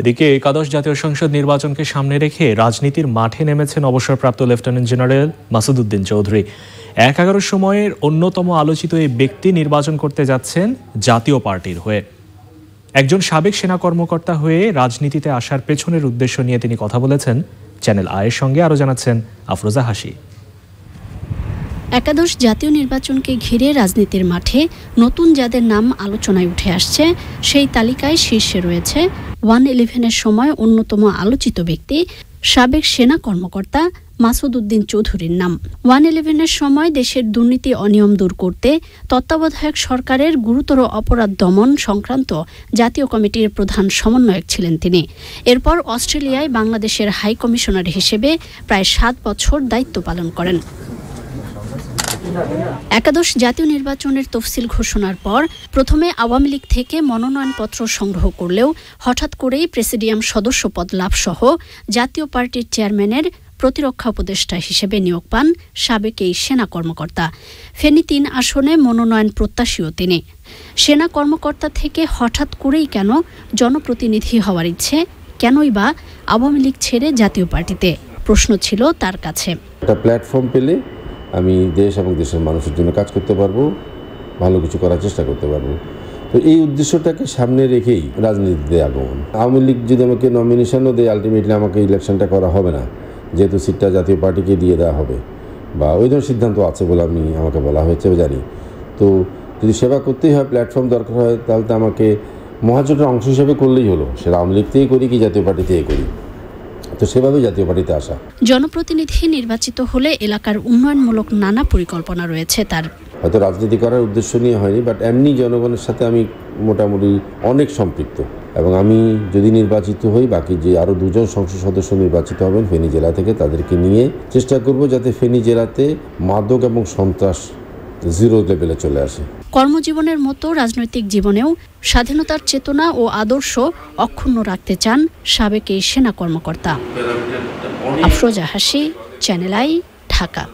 এদিকে একাদশ জাতীয় সংসদ নির্বাচনকে সামনে রেখে রাজনীতির মাঠে নেমেছেন অবসরপ্রাপ্ত লেফটেন্যান্ট জেনারেল মাসুদউদ্দিন চৌধুরী এক এগারো সময়ের অন্যতম আলোচিত এই ব্যক্তি নির্বাচন করতে যাচ্ছেন জাতীয় পার্টির হয়ে একজন সাবেক সেনা কর্মকর্তা হয়ে রাজনীতিতে আসার পেছনের উদ্দেশ্য নিয়ে তিনি কথা বলেছেন চ্যানেল আয়ের সঙ্গে আরও জানাচ্ছেন আফরোজা হাসি একাদশ জাতীয় নির্বাচনকে ঘিরে রাজনীতির মাঠে নতুন যাদের নাম আলোচনায় উঠে আসছে সেই তালিকায় শীর্ষে রয়েছে ওয়ান ইলেভেনের সময় অন্যতম আলোচিত ব্যক্তি সাবেক সেনা কর্মকর্তা মাসুদ উদ্দিন চৌধুরীর নাম ওয়ান ইলেভেনের সময় দেশের দুর্নীতি অনিয়ম দূর করতে তত্ত্বাবধায়ক সরকারের গুরুতর অপরাধ দমন সংক্রান্ত জাতীয় কমিটির প্রধান সমন্বয়ক ছিলেন তিনি এরপর অস্ট্রেলিয়ায় বাংলাদেশের হাই কমিশনার হিসেবে প্রায় সাত বছর দায়িত্ব পালন করেন একাদশ জাতীয় নির্বাচনের তফসিল ঘোষণার পর প্রথমে আওয়ামী লীগ থেকে মনোনয়নপত্র সংগ্রহ করলেও হঠাৎ করেই প্রেসিডিয়াম সদস্য পদ সহ জাতীয় পার্টির চেয়ারম্যানের প্রতিরক্ষা উপদেষ্টা হিসেবে নিয়োগ পান সাবেক এই সেনা কর্মকর্তা ফেনী তিন আসনে মনোনয়ন প্রত্যাশীও তিনি সেনা কর্মকর্তা থেকে হঠাৎ করেই কেন জনপ্রতিনিধি হওয়ার ইচ্ছে কেনই বা আওয়ামী লীগ ছেড়ে জাতীয় পার্টিতে প্রশ্ন ছিল তার কাছে একটা প্ল্যাটফর্ম পেলে আমি দেশ এবং দেশের মানুষের জন্য কাজ করতে পারবো ভালো কিছু করার চেষ্টা করতে পারবো তো এই উদ্দেশ্যটাকে সামনে রেখেই রাজনীতিতে আগমন আওয়ামী লীগ যদি আমাকে নমিনেশনও দেয় আলটিমেটলি আমাকে ইলেকশনটা করা হবে না যেহেতু সিটটা জাতীয় পার্টিকে দিয়ে দেওয়া হবে বা ওই ধরনের সিদ্ধান্ত আছে বলে আমি আমাকে বলা হয়েছে জানি তো যদি সেবা করতেই হয় প্ল্যাটফর্ম দরকার হয় তাহলে তো আমাকে মহাজোটের অংশ হিসেবে করলেই হলো সেটা আওয়ামী লীগ থেকেই করি কি জাতীয় পার্টি থেকে করি তো সেভাবে জাতীয় পার্টিতে আসা জনপ্রতিনিধি নির্বাচিত হলে এলাকার উন্নয়নমূলক নানা পরিকল্পনা রয়েছে তার হয়তো রাজনীতি করার উদ্দেশ্য নিয়ে হয়নি বাট এমনি জনগণের সাথে আমি মোটামুটি অনেক সম্পৃক্ত এবং আমি যদি নির্বাচিত হই বাকি যে আরও দুজন সংসদ সদস্য নির্বাচিত হবেন ফেনী জেলা থেকে তাদেরকে নিয়ে চেষ্টা করব যাতে ফেনী জেলাতে মাদক এবং সন্ত্রাস জিরো লেভেলে চলে আসে কর্মজীবনের মতো রাজনৈতিক জীবনেও স্বাধীনতার চেতনা ও আদর্শ অক্ষুণ্ণ রাখতে চান সাবেক এই সেনা কর্মকর্তা আফরোজা হাসি চ্যানেল আই ঢাকা